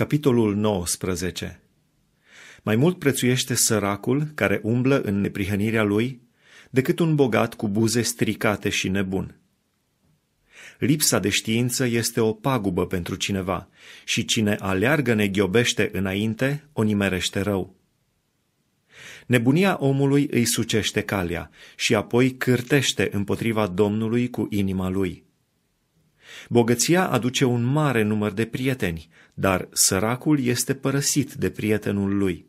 Capitolul 19 Mai mult prețuiește săracul care umblă în neprihănirea lui decât un bogat cu buze stricate și nebun. Lipsa de știință este o pagubă pentru cineva și cine aleargă neghiobește înainte o nimerește rău. Nebunia omului îi sucește calea și apoi cârtește împotriva Domnului cu inima lui. Bogăția aduce un mare număr de prieteni, dar săracul este părăsit de prietenul lui.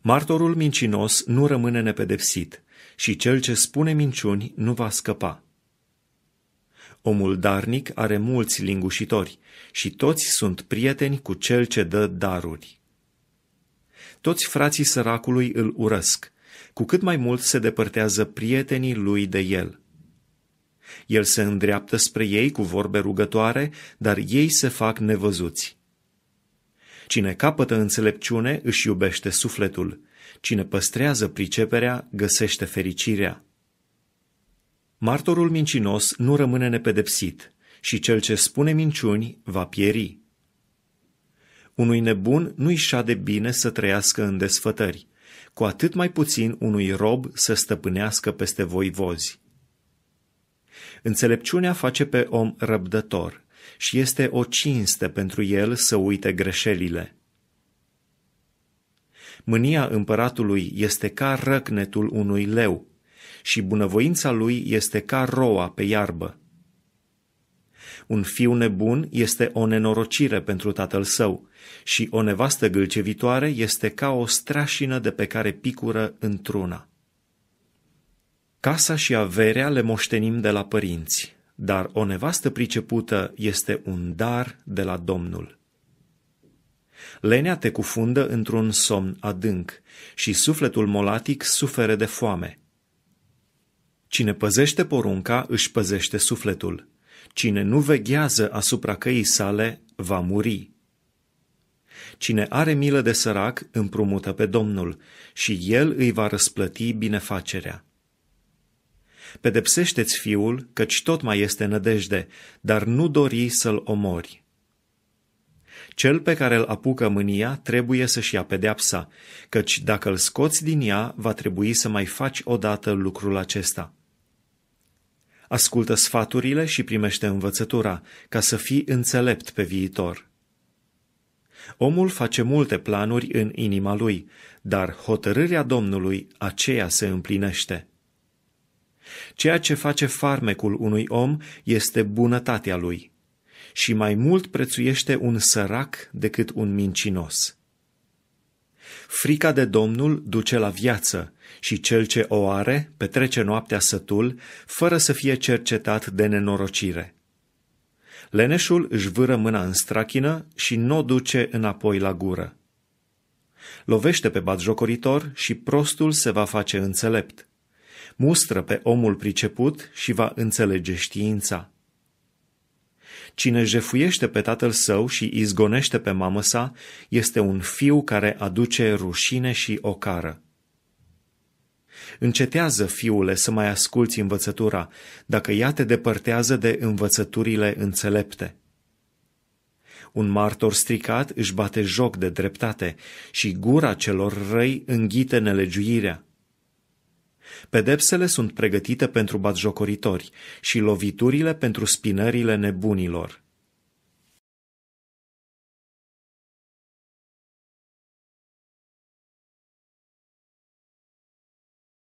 Martorul mincinos nu rămâne nepedepsit și cel ce spune minciuni nu va scăpa. Omul darnic are mulți lingușitori și toți sunt prieteni cu cel ce dă daruri. Toți frații săracului îl urăsc, cu cât mai mult se depărtează prietenii lui de el. El se îndreaptă spre ei cu vorbe rugătoare, dar ei se fac nevăzuți. Cine capătă înțelepciune își iubește sufletul, cine păstrează priceperea găsește fericirea. Martorul mincinos nu rămâne nepedepsit și cel ce spune minciuni va pieri. Unui nebun nu-i șade bine să trăiască în desfătări, cu atât mai puțin unui rob să stăpânească peste voivozi. Înțelepciunea face pe om răbdător și este o cinste pentru el să uite greșelile. Mânia împăratului este ca răcnetul unui leu și bunăvoința lui este ca roa pe iarbă. Un fiu nebun este o nenorocire pentru tatăl său și o nevastă gâlcevitoare este ca o strașină de pe care picură într-una. Casa și averea le moștenim de la părinți, dar o nevastă pricepută este un dar de la Domnul. Lenea te cufundă într-un somn adânc și sufletul molatic sufere de foame. Cine păzește porunca își păzește sufletul. Cine nu veghează asupra căii sale va muri. Cine are milă de sărac împrumută pe Domnul și el îi va răsplăti binefacerea. Pedepsește-ți fiul, căci tot mai este nădejde, dar nu dori să-l omori. Cel pe care îl apucă mânia trebuie să-și ia pedeapsa, căci dacă îl scoți din ea, va trebui să mai faci odată lucrul acesta. Ascultă sfaturile și primește învățătura, ca să fii înțelept pe viitor. Omul face multe planuri în inima lui, dar hotărârea Domnului aceea se împlinește. Ceea ce face farmecul unui om este bunătatea lui și mai mult prețuiește un sărac decât un mincinos. Frica de Domnul duce la viață și cel ce o are petrece noaptea sătul fără să fie cercetat de nenorocire. Leneșul își vâră mâna în strachină și nu o duce înapoi la gură. Lovește pe batjocoritor și prostul se va face înțelept mustră pe omul priceput și va înțelege știința. Cine jefuiește pe tatăl său și izgonește pe mamă sa, este un fiu care aduce rușine și ocară. Încetează, fiule, să mai asculți învățătura, dacă ea te depărtează de învățăturile înțelepte. Un martor stricat își bate joc de dreptate și gura celor răi înghite nelegiuirea. Pedepsele sunt pregătite pentru batjocoritori și loviturile pentru spinările nebunilor.